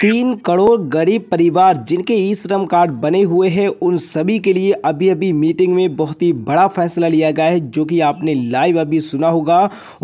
तीन करोड़ गरीब परिवार जिनके ई श्रम कार्ड बने हुए हैं उन सभी के लिए अभी अभी मीटिंग में बहुत ही बड़ा फैसला लिया गया है जो कि आपने लाइव अभी सुना होगा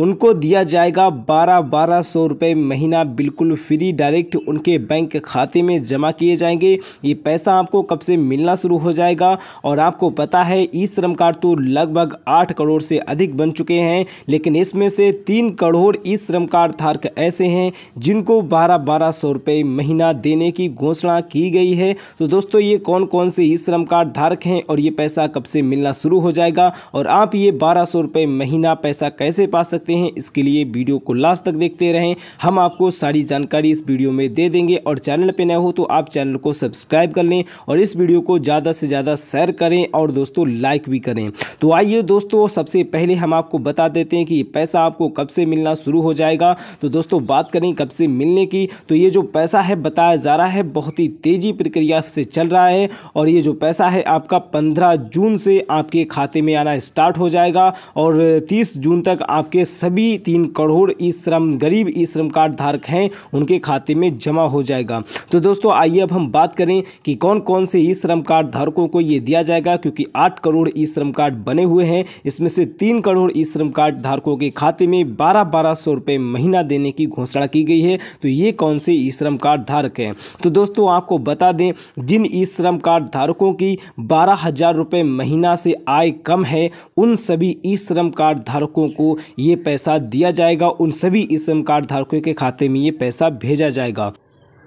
उनको दिया जाएगा बारह बारह सौ रुपये महीना बिल्कुल फ्री डायरेक्ट उनके बैंक खाते में जमा किए जाएंगे ये पैसा आपको कब से मिलना शुरू हो जाएगा और आपको पता है ई श्रम कार्ड तो लगभग आठ करोड़ से अधिक बन चुके हैं लेकिन इसमें से तीन करोड़ ई श्रम कार्ड धारक ऐसे हैं जिनको बारह बारह सौ रुपये महीना देने की घोषणा की गई है तो दोस्तों ये कौन कौन से ई श्रम कार्ड धारक हैं और ये पैसा कब से मिलना शुरू हो जाएगा और आप ये बारह सौ महीना पैसा कैसे पा सकते हैं इसके लिए वीडियो को लास्ट तक देखते रहें हम आपको सारी जानकारी इस वीडियो में दे देंगे और चैनल पर नए हो तो आप चैनल को सब्सक्राइब कर लें और इस वीडियो को ज़्यादा से ज़्यादा शेयर करें और दोस्तों लाइक भी करें तो आइए दोस्तों सबसे पहले हम आपको बता देते हैं कि ये पैसा आपको कब से मिलना शुरू हो जाएगा तो दोस्तों बात करें कब से मिलने की तो ये जो पैसा है बताया जा रहा है बहुत ही तेज़ी प्रक्रिया से चल रहा है और ये जो पैसा है आपका पंद्रह जून से आपके खाते में आना स्टार्ट हो जाएगा और तीस जून तक आपके सभी तीन करोड़ ई श्रम गरीब ई श्रम कार्ड धारक हैं उनके खाते में जमा हो जाएगा तो दोस्तों आइए अब हम बात करें कि कौन कौन से ई श्रम कार्ड धारकों को ये दिया जाएगा क्योंकि आठ करोड़ ई श्रम कार्ड बने हुए हैं इसमें से तीन करोड़ ई श्रम कार्ड धारकों के खाते में बारह बारह सौ रुपये महीना देने की घोषणा की गई है तो ये कौन से ई श्रम कार्ड कार्ड धारक हैं तो दोस्तों आपको बता दें जिन ई श्रम कार्ड धारकों की बारह हज़ार रुपये महीना से आय कम है उन सभी ई श्रम कार्ड धारकों को ये पैसा दिया जाएगा उन सभी ई श्रम कार्ड धारकों के खाते में ये पैसा भेजा जाएगा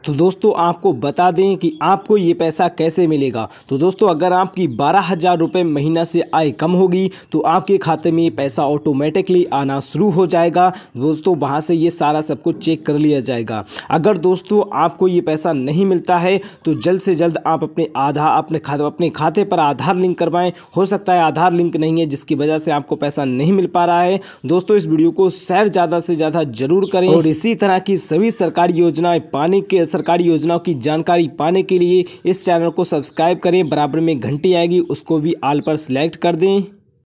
तो दोस्तों आपको बता दें कि आपको ये पैसा कैसे मिलेगा तो दोस्तों अगर आपकी बारह हज़ार रुपये महीना से आय कम होगी तो आपके खाते में ये पैसा ऑटोमेटिकली आना शुरू हो जाएगा दोस्तों वहाँ से ये सारा सब कुछ चेक कर लिया जाएगा अगर दोस्तों आपको ये पैसा नहीं मिलता है तो जल्द से जल्द आप अपने आधा अपने खाते अपने खाते पर आधार लिंक करवाएँ हो सकता है आधार लिंक नहीं है जिसकी वजह से आपको पैसा नहीं मिल पा रहा है दोस्तों इस वीडियो को शेयर ज़्यादा से ज़्यादा जरूर करें और इसी तरह की सभी सरकारी योजनाएँ पाने के सरकारी योजनाओं की जानकारी पाने के लिए इस चैनल को सब्सक्राइब करें बराबर में घंटी आएगी उसको भी आल पर सिलेक्ट कर दें